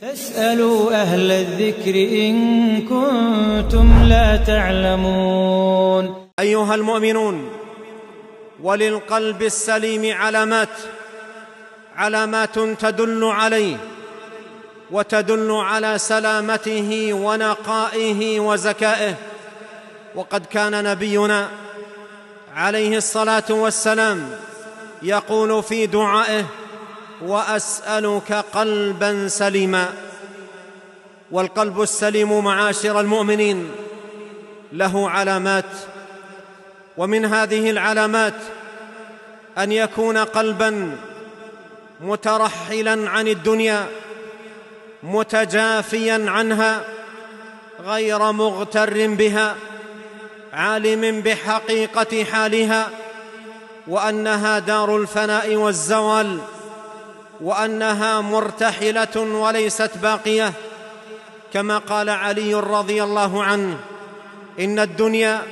فاسألوا أهل الذكر إن كنتم لا تعلمون أيها المؤمنون وللقلب السليم علامات علامات تدل عليه وتدل على سلامته ونقائه وزكائه وقد كان نبينا عليه الصلاة والسلام يقول في دعائه واسالك قلبا سليما والقلب السليم معاشر المؤمنين له علامات ومن هذه العلامات ان يكون قلبا مترحلا عن الدنيا متجافيا عنها غير مغتر بها عالم بحقيقه حالها وانها دار الفناء والزوال وانها مرتحله وليست باقيه كما قال علي رضي الله عنه ان الدنيا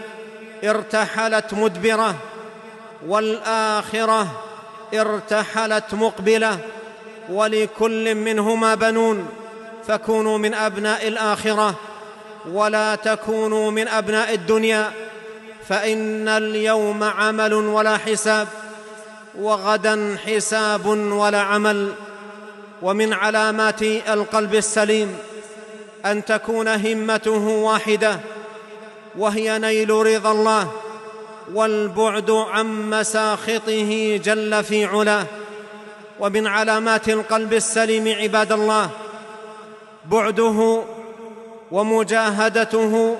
ارتحلت مدبره والاخره ارتحلت مقبله ولكل منهما بنون فكونوا من ابناء الاخره ولا تكونوا من ابناء الدنيا فان اليوم عمل ولا حساب وغدا حساب ولا عمل ومن علامات القلب السليم ان تكون همته واحده وهي نيل رضا الله والبعد عن مساخطه جل في علاه ومن علامات القلب السليم عباد الله بعده ومجاهدته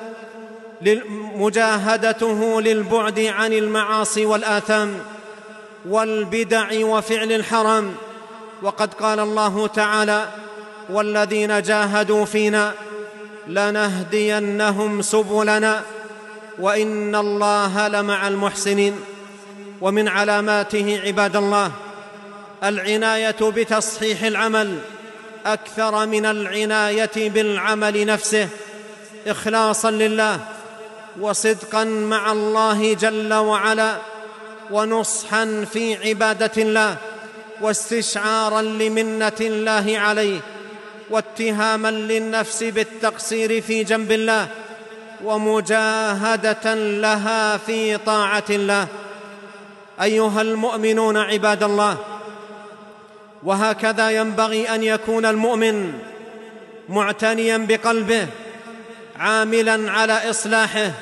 مجاهدته للبعد عن المعاصي والآثام والبدع وفعل الحرام وقد قال الله تعالى والذين جاهدوا فينا لنهدينهم سبلنا وان الله لمع المحسنين ومن علاماته عباد الله العنايه بتصحيح العمل اكثر من العنايه بالعمل نفسه اخلاصا لله وصدقا مع الله جل وعلا ونصحا في عباده الله واستشعارا لمنه الله عليه واتهاما للنفس بالتقصير في جنب الله ومجاهده لها في طاعه الله ايها المؤمنون عباد الله وهكذا ينبغي ان يكون المؤمن معتنيا بقلبه عاملا على اصلاحه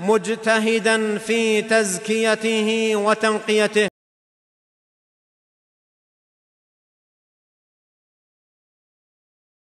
مجتهدا في تزكيته وتنقيته